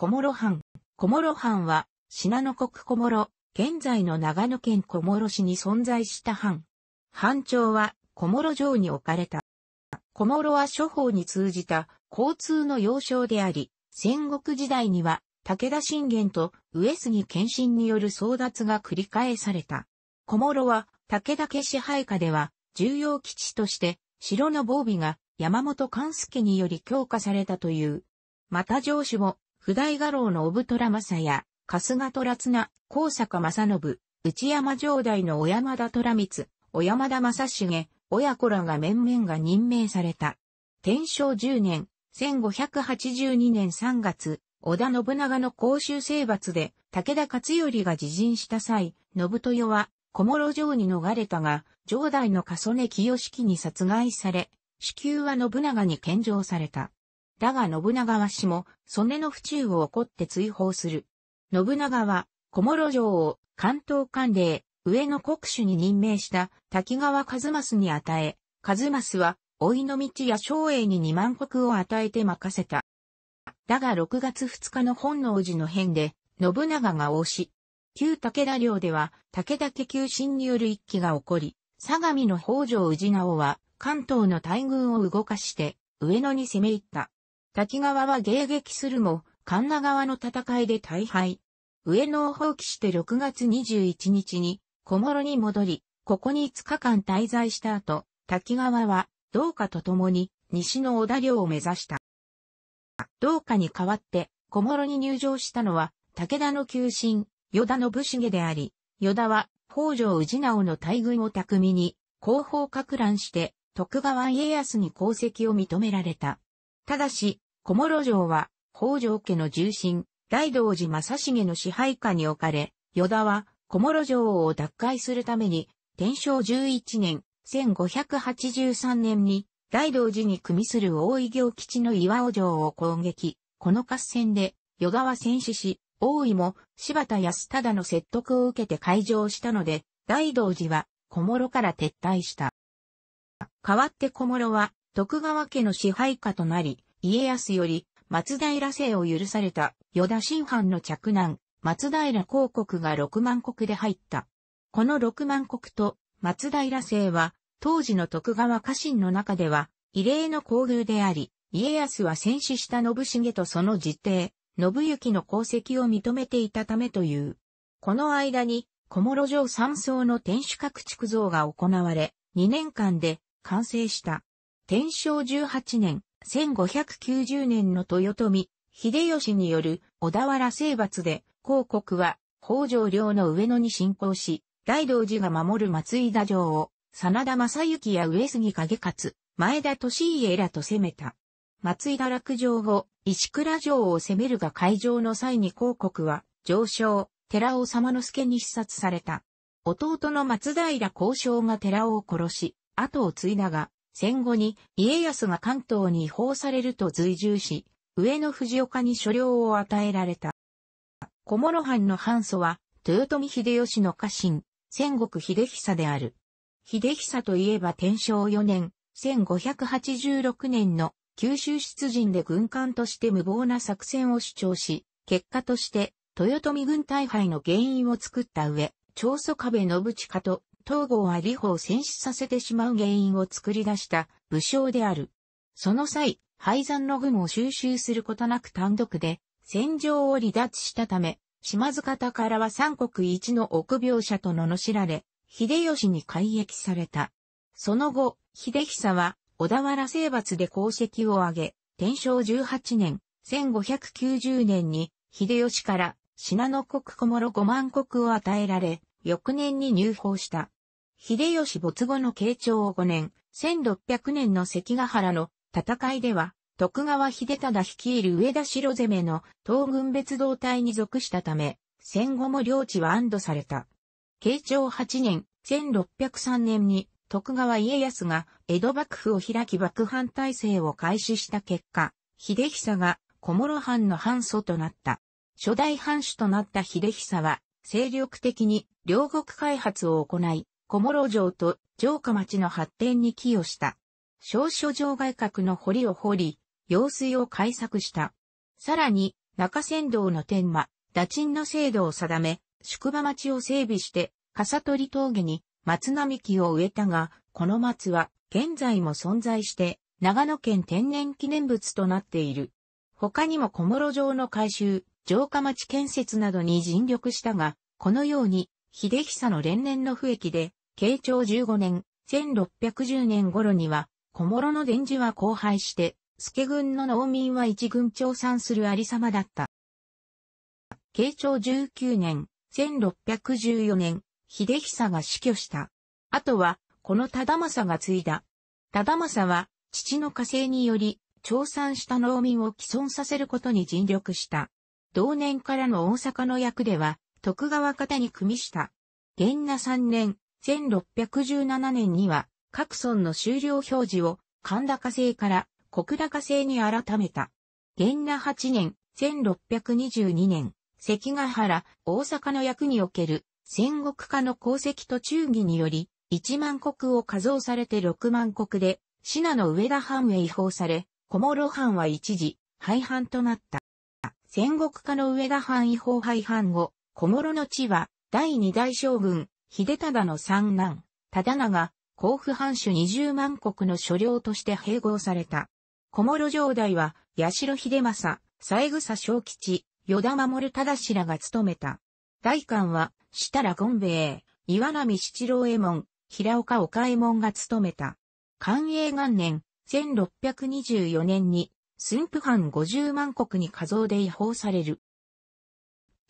小諸藩。小諸藩は、信濃国小諸、現在の長野県小諸市に存在した藩。藩庁は小諸城に置かれた。小諸は諸方に通じた交通の要衝であり、戦国時代には武田信玄と上杉謙信による争奪が繰り返された。小諸は武田家支配下では重要基地として城の防備が山本勘助により強化されたという。また城主も普代画廊の小太良正や、春日虎綱、高坂正信、内山城代の小山田虎光、小山田正重、親子らが面々が任命された。天正10年、1582年3月、織田信長の公衆征伐で、武田勝頼が自陣した際、信豊は小諸城に逃れたが、城代の笠根清式に殺害され、子宮は信長に献上された。だが信長はも、曽根の府中を怒って追放する。信長は、小諸城を関東官令、上野国主に任命した滝川和正に与え、和正は、老いの道や昭栄に二万国を与えて任せた。だが6月2日の本能寺の変で、信長が押し、旧武田領では、武田家旧侵による一揆が起こり、相模の北条氏直は、関東の大軍を動かして、上野に攻め入った。滝川は迎撃するも、神奈川の戦いで大敗。上野を放棄して6月21日に小諸に戻り、ここに5日間滞在した後、滝川は、同化と共に西の小田領を目指した。同化に代わって小諸に入城したのは、武田の旧臣、与田信繁であり、与田は北条氏直の大軍を巧みに後方格乱して徳川家康に功績を認められた。ただし、小諸城は、北条家の重臣、大道寺正成の支配下に置かれ、与田は小諸城を奪回するために、天正11年、1583年に、大道寺に組みする大井行基地の岩尾城を攻撃。この合戦で、与田は戦死し、大井も柴田康忠の説得を受けて開場したので、大道寺は小諸から撤退した。代わって小諸は徳川家の支配下となり、家康より、松平姓を許された、与田新藩の嫡男、松平広国が六万国で入った。この六万国と松平姓は、当時の徳川家臣の中では、異例の交遇であり、家康は戦死した信繁とその実弟、信行の功績を認めていたためという。この間に、小諸城三層の天守閣築造が行われ、2年間で完成した。天正18年、1590年の豊臣、秀吉による小田原征伐で、広国は北条領の上野に侵攻し、大道寺が守る松井田城を、真田正幸や上杉景勝、前田利家らと攻めた。松井田落城後、石倉城を攻めるが会場の際に広国は、上昇、寺尾様之助に視察された。弟の松平交渉が寺尾を殺し、後を継いだが、戦後に家康が関東に違法されると随従し、上野藤岡に所領を与えられた。小諸藩の藩祖は、豊臣秀吉の家臣、戦国秀久である。秀久といえば天正4年、1586年の九州出陣で軍艦として無謀な作戦を主張し、結果として、豊臣軍大敗の原因を作った上、長宗壁信親と東郷は李法を戦死させてしまう原因を作り出した武将である。その際、廃山の軍を収集することなく単独で戦場を離脱したため、島津方からは三国一の臆病者と罵られ、秀吉に改役された。その後、秀久は小田原征伐で功績を挙げ、天正18年、1590年に秀吉から信濃国小諸5万国を与えられ、翌年に入法した。秀吉没後の慶長5年、1600年の関ヶ原の戦いでは、徳川秀忠率いる上田城攻めの東軍別動隊に属したため、戦後も領地は安堵された。慶長8年、1603年に徳川家康が江戸幕府を開き幕藩体制を開始した結果、秀久が小諸藩の藩祖となった。初代藩主となった秀久は、精力的に両国開発を行い、小諸城と城下町の発展に寄与した。少書城外郭の堀を掘り、用水を改作した。さらに、中山道の天馬、打賃の制度を定め、宿場町を整備して、笠取峠に松並木を植えたが、この松は現在も存在して、長野県天然記念物となっている。他にも小諸城の改修、城下町建設などに尽力したが、このように、秀久の連年の不益で、慶長15年、1610年頃には、小諸の伝授は荒廃して、助軍の農民は一軍長産するありさまだった。慶長19年、1614年、秀久が死去した。あとは、この忠政が継いだ。忠政は、父の火星により、調産した農民を既存させることに尽力した。同年からの大阪の役では、徳川方に組みした。元那3年、1617年には、各村の終了表示を、神高制から国高制に改めた。元那8年、1622年、関ヶ原、大阪の役における、戦国家の功績と忠義により、1万国を加増されて6万国で、信濃上田藩へ移行され、小諸藩は一時、廃藩となった。戦国家の上田藩移行廃藩後、小諸の地は、第二代将軍、秀忠の三男、忠長、甲府藩主二十万国の所領として併合された。小諸城代は、八代秀政、三枝小吉、与田守忠らが務めた。大官は、設楽権兵衛、岩波七郎衛門、平岡岡右衛門が務めた。寛永元年、1624年に、駿府藩五十万国に加増で違法される。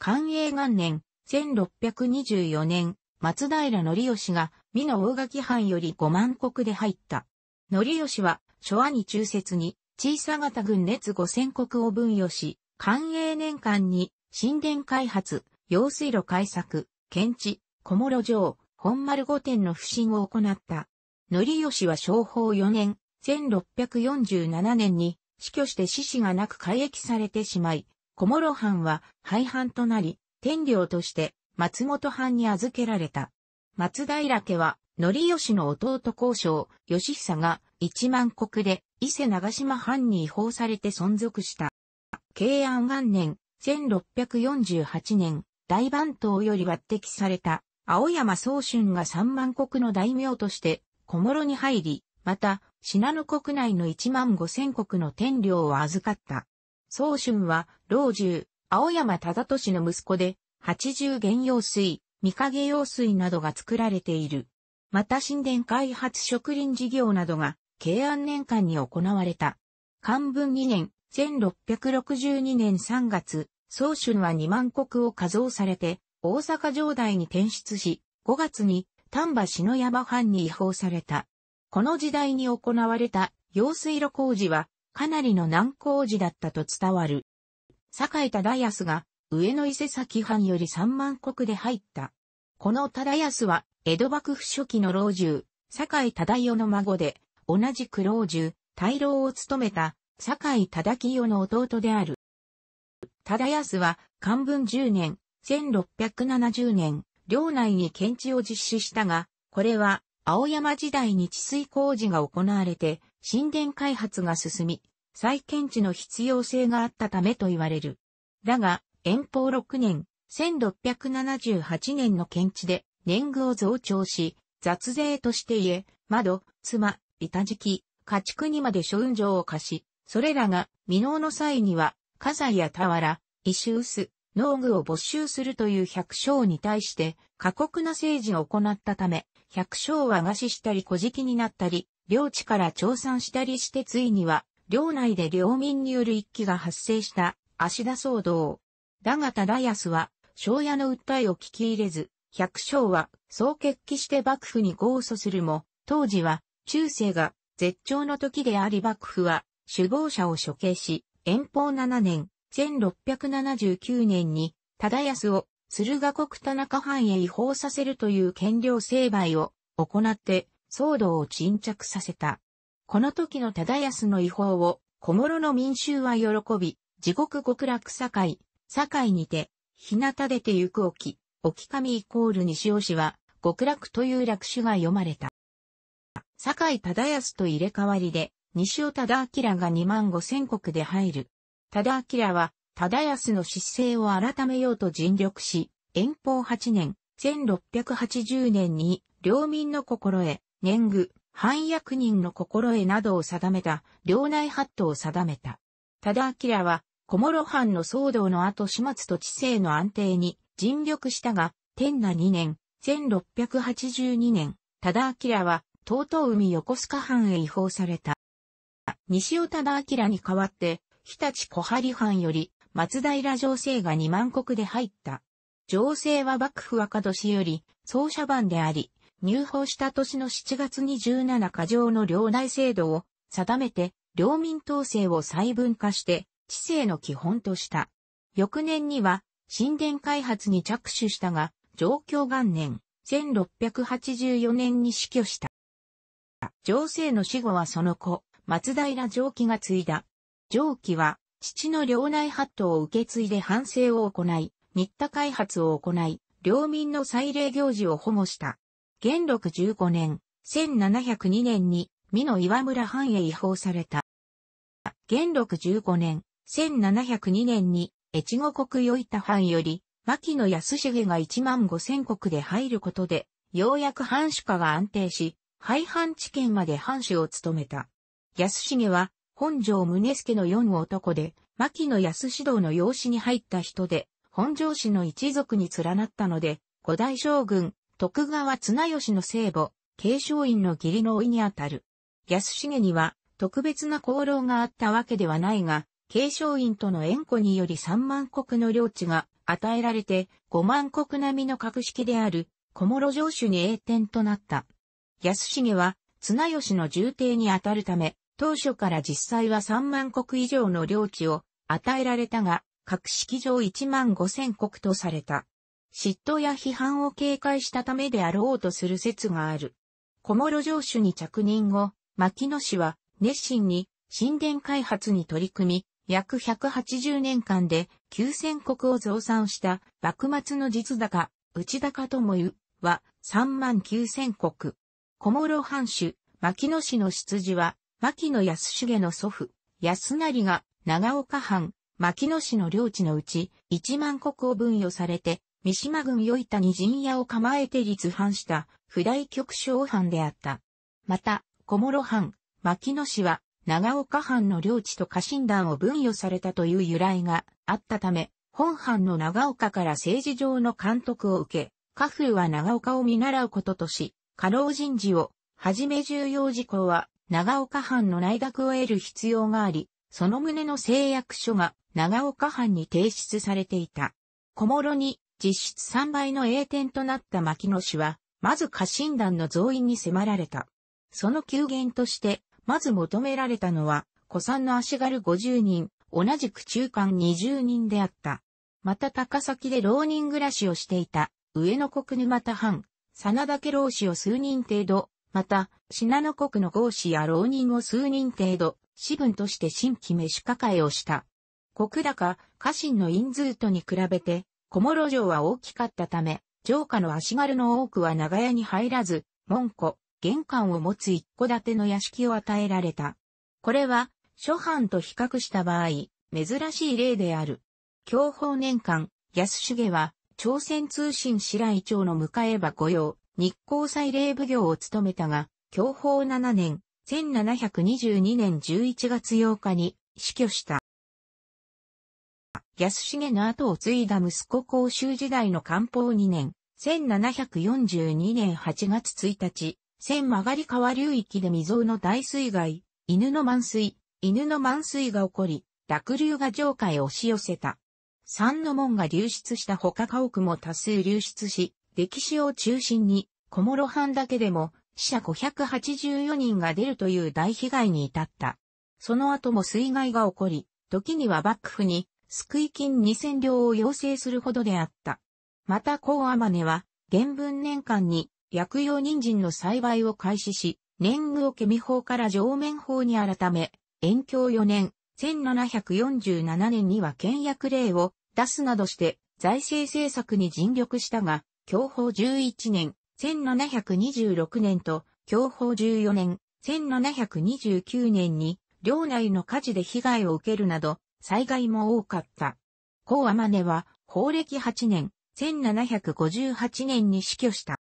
寛永元年、1624年、松平則義が、美濃大垣藩より五万国で入った。則義は、諸和に忠説に、小さ型軍熱五千国を分与し、官営年間に、神殿開発、用水路開削、検地、小諸城、本丸御殿の不審を行った。則義は商法4年、1647年に死去して死死がなく改役されてしまい、小諸藩は廃藩となり、天領として松本藩に預けられた。松平家は、則義の弟交渉、義久が一万国で伊勢長島藩に違法されて存続した。慶安元年、1648年、大番頭より抜擢された、青山宗春が三万国の大名として、小諸に入り、また、信濃国内の一万五千国の天領を預かった。宗春は、老中、青山忠俊の息子で、80原用水、見影用水などが作られている。また神殿開発植林事業などが、慶安年間に行われた。漢文2年、1662年3月、宗春は2万石を加増されて、大阪城代に転出し、5月に丹波篠山藩に違法された。この時代に行われた用水路工事は、かなりの難工事だったと伝わる。坂井忠康が上野伊勢崎藩より三万国で入った。この忠康は、江戸幕府初期の老中、堺井忠代の孫で、同じく老中、大老を務めた、堺井忠清の弟である。忠康は、漢文10年、1670年、領内に検知を実施したが、これは、青山時代に治水工事が行われて、神殿開発が進み、再検知の必要性があったためと言われる。だが、遠方6年、1678年の検地で年貢を増長し、雑税として家、窓、妻、板敷、家畜にまで諸運場を貸し、それらが未納の際には、家財や俵、石臼、農具を没収するという百姓に対して過酷な政治を行ったため、百姓は餓死したり小敷になったり、領地から調産したりしてついには、領内で領民による一揆が発生した、足田騒動。だが忠康は、庄屋の訴えを聞き入れず、百姓は、そう決起して幕府に合訴するも、当時は、中世が、絶頂の時であり幕府は、首謀者を処刑し、遠方7年、1679年に、忠康を、駿河国田中藩へ移法させるという権領成敗を行って騒動を沈着させた。この時の忠康の違法を小諸の民衆は喜び、地獄極楽境、堺にて、日向出て行く沖、沖上イコール西尾氏は、極楽という略種が読まれた。堺忠康と入れ替わりで、西尾忠明が2万5千国で入る。忠明は、忠康の失勢を改めようと尽力し、遠方8年、1680年に、領民の心得、年貢、反役人の心得などを定めた、領内法度を定めた。忠明は、小諸藩の騒動の後始末と知性の安定に尽力したが、天那2年、1682年、忠明は、東東海横須賀藩へ移行された。西尾忠明に代わって、日立小張藩より、松平情勢が2万国で入った。情勢は幕府若年より、奏者番であり、入法した年の7月に17過剰の領内制度を定めて、領民統制を細分化して、知性の基本とした。翌年には、神殿開発に着手したが、上京元年、1684年に死去した。上世の死後はその子、松平上記が継いだ。上記は、父の領内発動を受け継いで反省を行い、新田開発を行い、領民の祭礼行事を保護した。元禄15年、1702年に、美濃岩村藩へ移行された。元禄15年、1702年に越後国与板藩より、牧野安重が1万5千国で入ることで、ようやく藩主家が安定し、廃藩置県まで藩主を務めた。安重は、本城宗助の四男で、牧野安指導の養子に入った人で、本城氏の一族に連なったので、五代将軍、徳川綱吉の聖母、継承院の義理のいにあたる。安重には、特別な功労があったわけではないが、継承院との縁故により3万国の領地が与えられて5万国並みの格式である小諸城主に栄転となった。安重は綱吉の重帝にあたるため、当初から実際は3万国以上の領地を与えられたが、格式上1万5千国とされた。嫉妬や批判を警戒したためであろうとする説がある。小諸城主に着任後、牧野氏は熱心に神殿開発に取り組み、約180年間で9000国を増産した幕末の実高、内高ともゆは3万9000国。小諸藩主、牧野氏の出自は、牧野安重の祖父、安成が長岡藩、牧野氏の領地のうち、1万国を分与されて、三島郡与板に陣屋を構えて立藩した、不大局小藩であった。また、小諸藩、牧野氏は、長岡藩の領地と家臣団を分与されたという由来があったため、本藩の長岡から政治上の監督を受け、家風は長岡を見習うこととし、過労人事を、はじめ重要事項は、長岡藩の内諾を得る必要があり、その旨の誓約書が長岡藩に提出されていた。小諸に実質3倍の栄転となった牧野氏は、まず家臣団の増員に迫られた。その急減として、まず求められたのは、古参の足軽50人、同じく中間20人であった。また高崎で浪人暮らしをしていた、上野国沼田藩、真田家老子を数人程度、また、品野国の豪子や浪人を数人程度、私分として新規召し抱えをした。国高、家臣の因数とに比べて、小諸城は大きかったため、城下の足軽の多くは長屋に入らず、門戸、玄関を持つ一戸建ての屋敷を与えられた。これは、諸藩と比較した場合、珍しい例である。享保年間、安重は、朝鮮通信白井町の迎えば御用、日光祭礼奉行を務めたが、享保7年、1722年11月8日に死去した。安重の後を継いだ息子公衆時代の官報2年、1742年8月1日、千曲り川流域で未曾有の大水害、犬の満水、犬の満水が起こり、濁流が城下へ押し寄せた。三の門が流出した他家屋も多数流出し、歴史を中心に、小諸藩だけでも死者584人が出るという大被害に至った。その後も水害が起こり、時には幕府に救い金2000両を要請するほどであった。また高天根は、原文年間に薬用人参の栽培を開始し、年貢をケミ法から上面法に改め、延享4年、1747年には倹約令を出すなどして財政政策に尽力したが、享保11年、1726年と、享保14年、1729年に、領内の火事で被害を受けるなど、災害も多かった。甲天根は、法暦8年、1758年に死去した。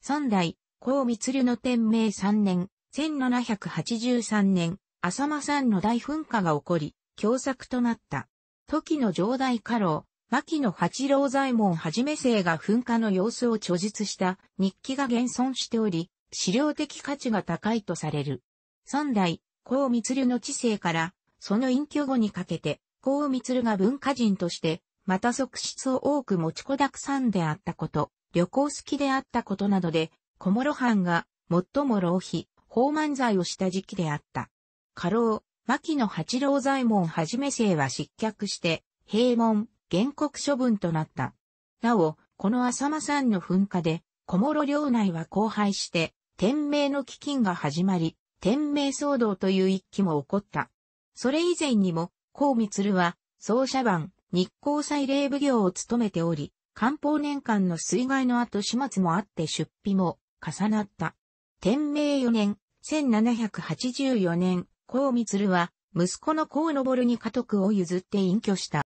三代、高光の天明三年、1783年、浅間山の大噴火が起こり、凶作となった。時の上代家老、牧野八郎左衛門はじめ生が噴火の様子を著述した日記が現存しており、資料的価値が高いとされる。三代、高光の知性から、その隠居後にかけて、高光が文化人として、また側室を多く持ちこだくさんであったこと、旅行好きであったことなどで、小諸藩が最も浪費、放漫罪をした時期であった。過労、牧野八郎左衛門はじめ姓は失脚して、閉門、原告処分となった。なお、この浅間山の噴火で、小諸領内は荒廃して、天命の飢饉が始まり、天命騒動という一揆も起こった。それ以前にも、孔光は、奏者番、日光祭礼奉行を務めており、官報年間の水害の後始末もあって出費も重なった。天明4年、1784年、高光は、息子の高昇に家督を譲って隠居した。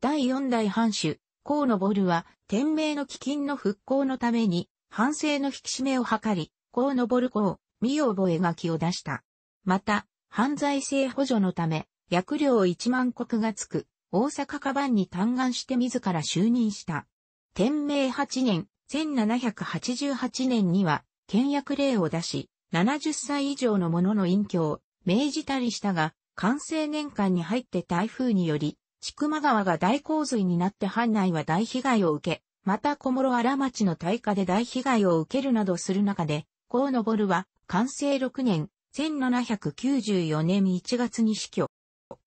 第四代藩主、高昇は、天明の飢饉の復興のために、反省の引き締めを図り、高昇公、見覚え書きを出した。また、犯罪性補助のため、薬料1万国がつく、大阪カバンに嘆願して自ら就任した。天明8年、1788年には、倹約令を出し、70歳以上の者の隠居を命じたりしたが、完成年間に入って台風により、千曲川が大洪水になって藩内は大被害を受け、また小諸荒町の大火で大被害を受けるなどする中で、河野るは、完成6年、1794年1月に死去。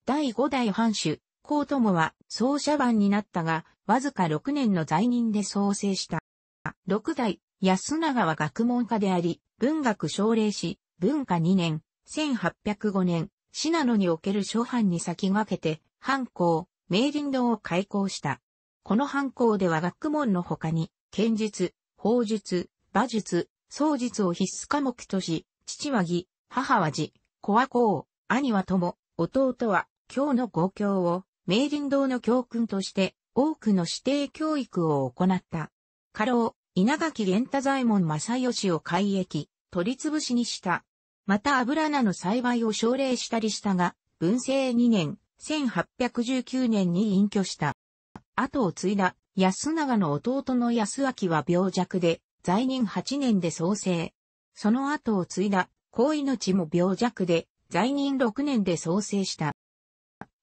第5代藩主、公友は奏者番になったが、わずか6年の在任で創生した。6代、安永は学問家であり、文学奨励し、文化2年、1805年、信濃における諸藩に先駆けて、藩校、明林堂を開校した。この藩校では学問の他に、剣術、法術、馬術、創術を必須科目とし、父は義、母は字、子は公、兄は友、弟は、今日の公教を、明人堂の教訓として多くの指定教育を行った。過労、稲垣玄太左衛門正義を改役、取り潰しにした。また油菜の栽培を奨励したりしたが、文政2年、1819年に隠居した。後を継いだ安永の弟の安明は病弱で、在任8年で創生。その後を継いだ高命も病弱で、在任6年で創生した。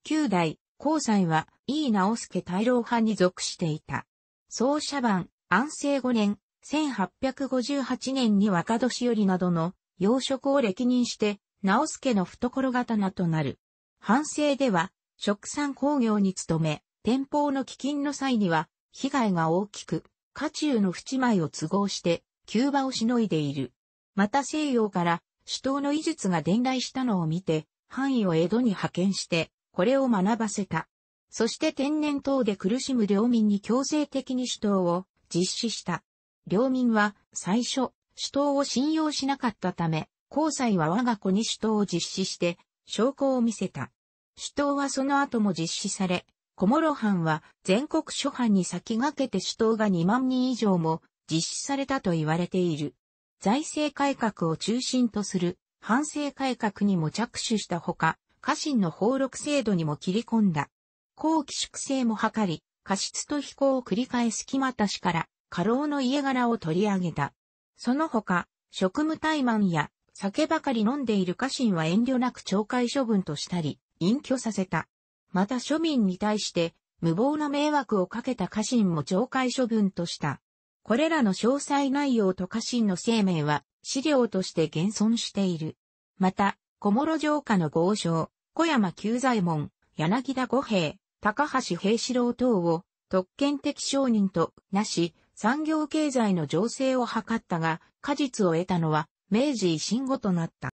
9代、高裁は、井伊直輔大老派に属していた。総社版、安政5年、1858年に若年寄りなどの養殖を歴任して、直輔の懐刀となる。反省では、食産工業に努め、天保の基金の際には、被害が大きく、家中の淵米を都合して、急場をしのいでいる。また西洋から、首都の医術が伝来したのを見て、範囲を江戸に派遣して、これを学ばせた。そして天然痘で苦しむ領民に強制的に首都を実施した。領民は最初、主党を信用しなかったため、交際は我が子に首都を実施して証拠を見せた。首都はその後も実施され、小諸藩は全国諸藩に先駆けて首都が2万人以上も実施されたと言われている。財政改革を中心とする反省改革にも着手したほか、家臣の俸禄制度にも切り込んだ。後期粛清も図り、過失と非行を繰り返す木又氏から、過労の家柄を取り上げた。その他、職務怠慢や、酒ばかり飲んでいる家臣は遠慮なく懲戒処分としたり、隠居させた。また庶民に対して、無謀な迷惑をかけた家臣も懲戒処分とした。これらの詳細内容と家臣の生命は資料として現存している。また、小諸城下の豪商、小山久左衛門、柳田五平、高橋平四郎等を特権的商人となし、産業経済の情勢を図ったが、果実を得たのは明治維新後となった。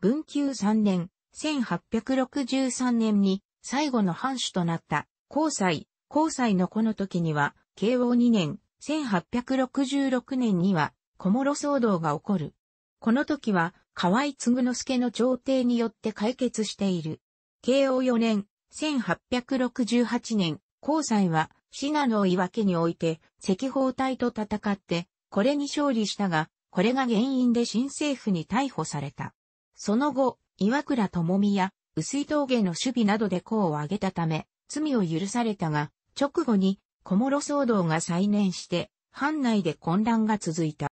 文久三年、1863年に最後の藩主となった高西、高西のこの時には、慶応二年、1866年には、小諸騒動が起こる。この時は、河合嗣之助の朝廷によって解決している。慶応4年、1868年、高裁は、信濃岩家において、赤包隊と戦って、これに勝利したが、これが原因で新政府に逮捕された。その後、岩倉智美や、薄い峠の守備などで功を挙げたため、罪を許されたが、直後に、小諸騒動が再燃して、藩内で混乱が続いた。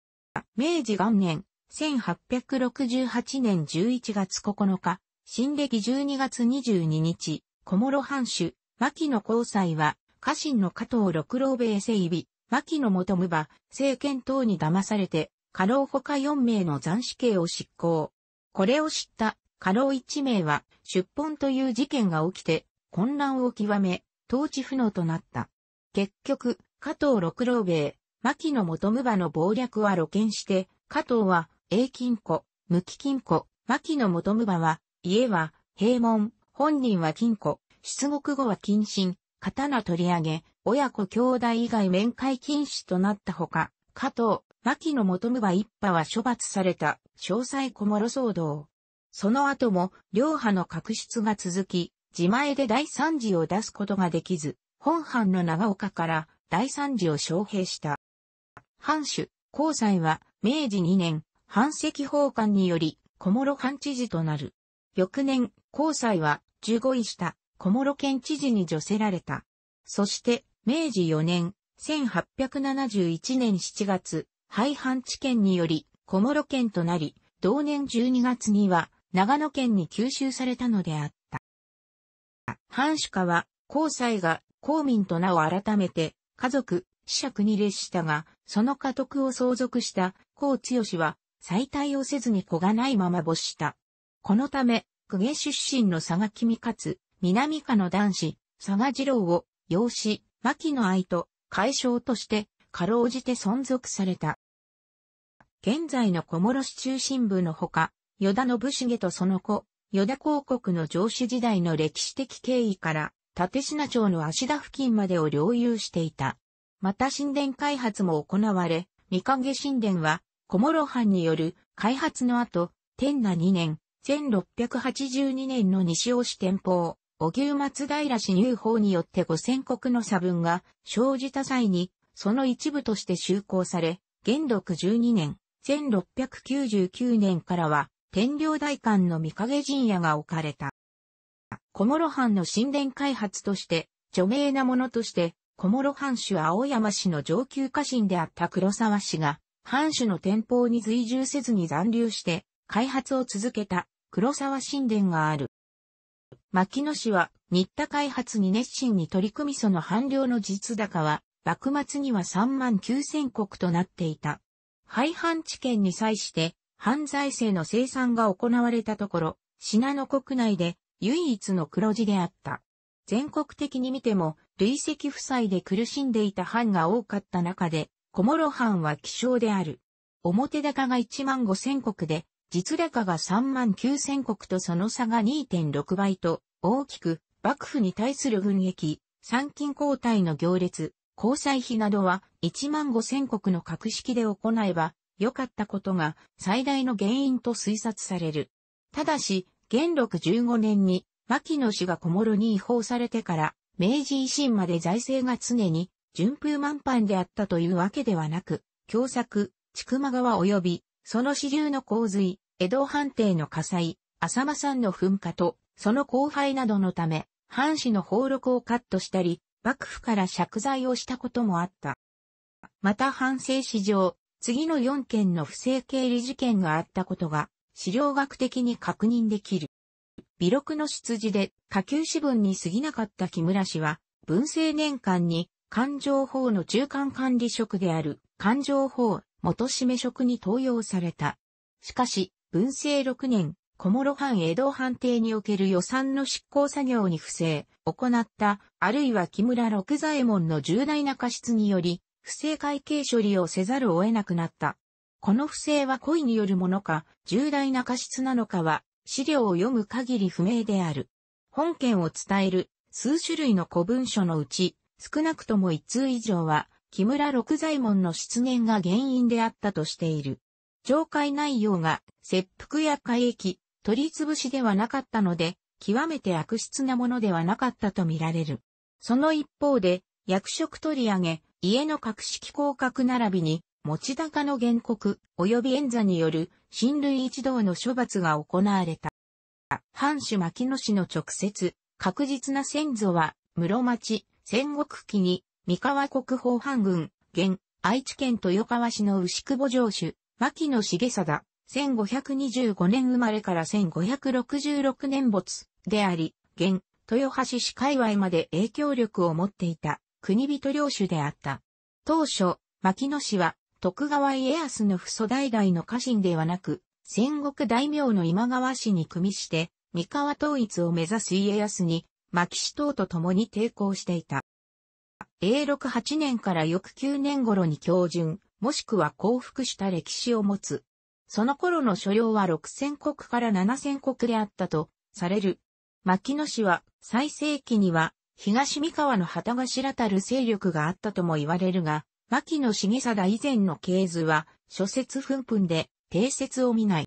明治元年、1868年11月9日、新暦12月22日、小諸藩主、牧野交際は、家臣の加藤六郎兵衛整備、牧野元無馬、政権等に騙されて、過労他4名の残死刑を執行。これを知った過労1名は、出本という事件が起きて、混乱を極め、統治不能となった。結局、加藤六郎兵衛、牧野元無馬の謀略は露見して、加藤は英金庫、無期金庫、牧野元場は、家は、平門、本人は金庫、出国後は謹慎、刀取り上げ、親子兄弟以外面会禁止となったほか、加藤、牧野元場一派は処罰された、詳細小諸騒動。その後も、両派の確執が続き、自前で第三次を出すことができず、本藩の長岡から第三次を招聘した。藩主、高裁は、明治2年、藩籍法官により、小諸藩知事となる。翌年、高裁は15位した小諸県知事に除せられた。そして、明治4年、1871年7月、廃藩置県により、小諸県となり、同年12月には、長野県に吸収されたのであった。藩主家は、高裁が公民と名を改めて、家族、子爵に列したが、その家督を相続した、高強は、再退をせずに子がないまま没した。このため、公家出身の佐賀君勝、南下の男子、佐賀次郎を、養子、牧の愛と、解消として、かろうじて存続された。現在の小諸市中心部のほか、与田信繁とその子、与田広告の上司時代の歴史的経緯から、立品町の芦田付近までを領有していた。また神殿開発も行われ、三影神殿は、小諸藩による開発の後、天那2年、1682年の西尾市天保、小牛松平市入法によって五千国の差分が生じた際に、その一部として就航され、元禄12年、1699年からは、天領大官の御影陣屋が置かれた。小諸藩の神殿開発として、著名なものとして、小諸藩主青山氏の上級家臣であった黒沢氏が、藩主の天保に随従せずに残留して開発を続けた黒沢神殿がある。牧野氏は新田開発に熱心に取り組みその半量の実高は幕末には3万9000国となっていた。廃藩置県に際して犯罪性の生産が行われたところ、信濃国内で唯一の黒字であった。全国的に見ても累積負債で苦しんでいた藩が多かった中で、小諸藩は希少である。表高が1万5千国で、実高が3万9千国とその差が2.6倍と、大きく、幕府に対する軍役、参勤交代の行列、交際費などは1万5千国の格式で行えば、良かったことが最大の原因と推察される。ただし、元禄15年に、牧野氏が小諸に違法されてから、明治維新まで財政が常に順風満帆であったというわけではなく、凶作、千曲川及び、その支流の洪水、江戸藩邸の火災、浅間山の噴火と、その荒廃などのため、藩士の放禄をカットしたり、幕府から借財をしたこともあった。また反政史上、次の4件の不正経理事件があったことが、資料学的に確認できる。微録の出自で下級子分に過ぎなかった木村氏は、文政年間に環状法の中間管理職である環状法元締職に登用された。しかし、文政6年、小諸藩江戸藩邸における予算の執行作業に不正、行った、あるいは木村六左衛門の重大な過失により、不正会計処理をせざるを得なくなった。この不正は故意によるものか、重大な過失なのかは、資料を読む限り不明である。本件を伝える数種類の古文書のうち、少なくとも一通以上は、木村六左衛門の出現が原因であったとしている。懲戒内容が切腹や改役、取り潰しではなかったので、極めて悪質なものではなかったとみられる。その一方で、役職取り上げ、家の格式降格並びに、持高の原告、及び演座による、親類一同の処罰が行われた。藩主牧野氏の直接、確実な先祖は、室町、戦国期に、三河国宝藩軍、現、愛知県豊川市の牛久保城主、牧野重貞、1525年生まれから1566年没であり、現、豊橋市界隈まで影響力を持っていた国人領主であった。当初、牧野氏は徳川家康の父祖代々の家臣ではなく、戦国大名の今川氏に組みして、三河統一を目指す家康にマキシ党と共に抵抗していた。永禄8年から翌9年頃に教順、もしくは降伏した歴史を持つ。その頃の所領は6000国から7000国であったと、される。牧野氏は、最盛期には、東三河の旗頭たる勢力があったとも言われるが、牧野重貞以前の系図は、諸説紛んで、定説を見ない。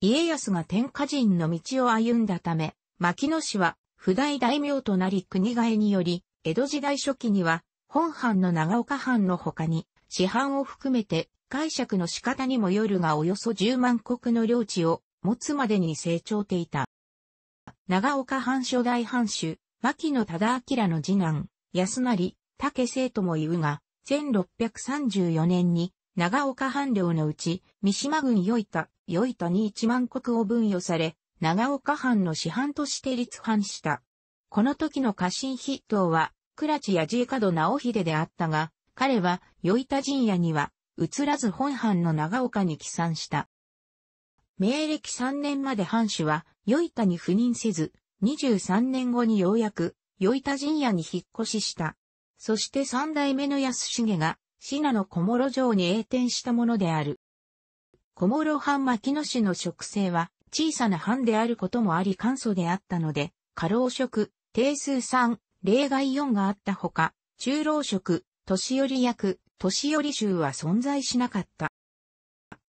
家康が天下人の道を歩んだため、牧野氏は不代大名となり国替えにより、江戸時代初期には、本藩の長岡藩の他に、市販を含めて、解釈の仕方にもよるがおよそ10万国の領地を持つまでに成長ていた。長岡藩初代藩主、牧野忠明の次男、安成、竹生とも言うが、1634年に、長岡藩領のうち、三島郡よいた、よいたに1万国を分与され、長岡藩の市範として立藩した。この時の家臣筆頭は、倉地や自家門直秀であったが、彼は、与板陣屋には、移らず本藩の長岡に帰参した。明暦3年まで藩主は、与板に赴任せず、23年後にようやく、与板陣屋に引っ越しした。そして三代目の安重が、信濃小諸城に栄転したものである。小諸藩牧野市の植生は、小さな藩であることもあり簡素であったので、過労職、定数3、例外4があったほか、中老職、年寄り役、年寄り衆は存在しなかった。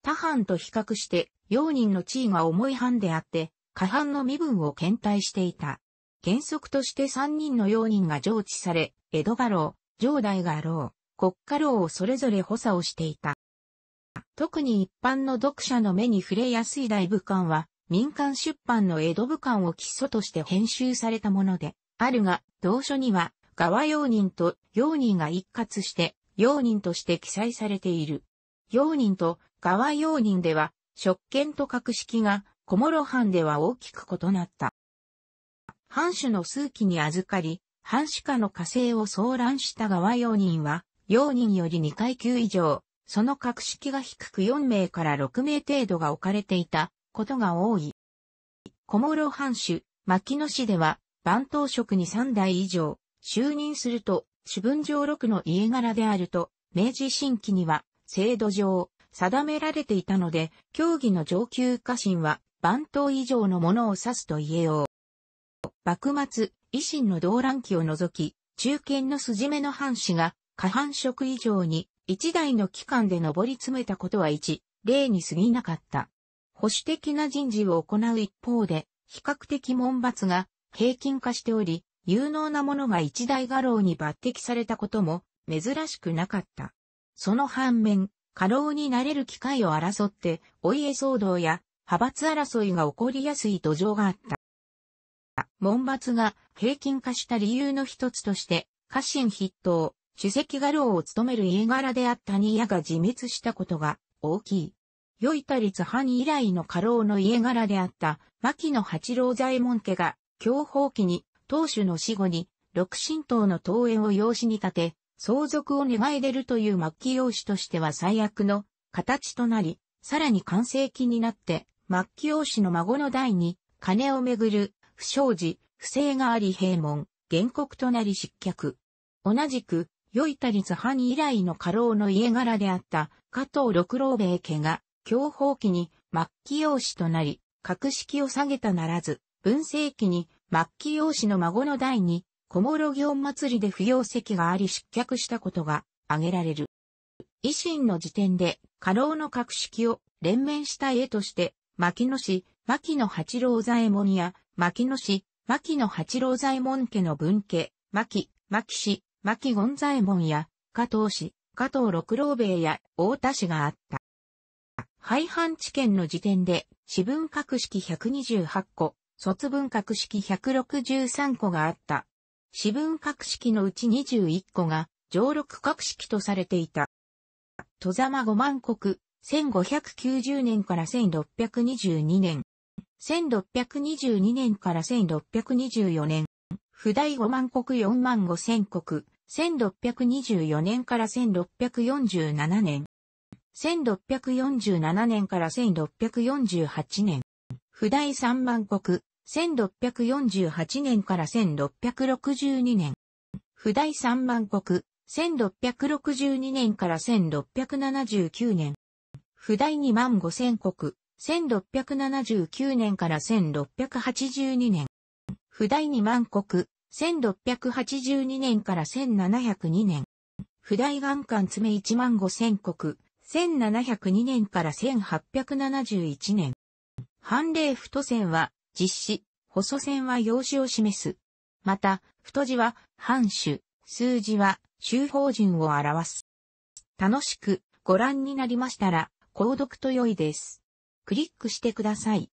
他藩と比較して、用人の地位が重い藩であって、下藩の身分を検体していた。原則として3人の用人が上置され、江戸家老、上代家老、国家老をそれぞれ補佐をしていた。特に一般の読者の目に触れやすい大武官は、民間出版の江戸武官を基礎として編集されたもので、あるが、同書には、側用人と用人が一括して、用人として記載されている。用人と側用人では、職権と格式が、小諸藩では大きく異なった。藩主の数期に預かり、藩主家の家政を騒乱した側用人は、用人より2階級以上、その格式が低く4名から6名程度が置かれていたことが多い。小諸藩主、牧野市では、番頭職に3代以上、就任すると、主文上6の家柄であると、明治新規には、制度上、定められていたので、競技の上級家臣は、番頭以上のものを指すと言えよう。幕末、維新の動乱期を除き、中堅の筋目の藩士が、下半職以上に一代の期間で上り詰めたことは一、例に過ぎなかった。保守的な人事を行う一方で、比較的門罰が平均化しており、有能な者が一大画廊に抜擢されたことも珍しくなかった。その反面、過労になれる機会を争って、お家騒動や派閥争いが起こりやすい土壌があった。門罰が平均化した理由の一つとして、家臣筆頭、主席画廊を務める家柄であった新谷が自滅したことが大きい。良いた立藩以来の家老の家柄であった牧野八郎左衛門家が、享保期に当主の死後に六神党の党園を養子に立て、相続を願い出るという末期養子としては最悪の形となり、さらに完成期になって、末期養子の孫の代に、金をめぐる、不祥事、不正があり閉門、原告となり失脚。同じく、与いたり津藩以来の家老の家柄であった加藤六郎兵衛家が、享保期に末期養子となり、格式を下げたならず、文政期に末期養子の孫の代に、小諸行祭りで不要席があり失脚したことが挙げられる。維新の時点で、家老の格式を連綿した絵として、牧野氏、牧野八郎左衛門や、牧野氏、牧野八郎左衛門家の文家、牧、牧氏、牧権左衛門や、加藤氏、加藤六郎兵衛や、大田氏があった。廃藩置県の時点で、私文格式128個、卒文格式163個があった。私文格式のうち21個が、上六格式とされていた。戸様五万国、1590年から1622年。1622年から1624年。不代五万国四万五千国。1624年から1647年。1647年から1648年。不代三万国。1648年から1662年。不代三万国。1662年から1679年。不代二万五千国。1679年から1682年。不代二万国。1682年から1702年。普代元官爪1万5千国。1702年から1871年。判例太線は実施、細線は用紙を示す。また、太字は半種、数字は周法順を表す。楽しくご覧になりましたら、購読と良いです。クリックしてください。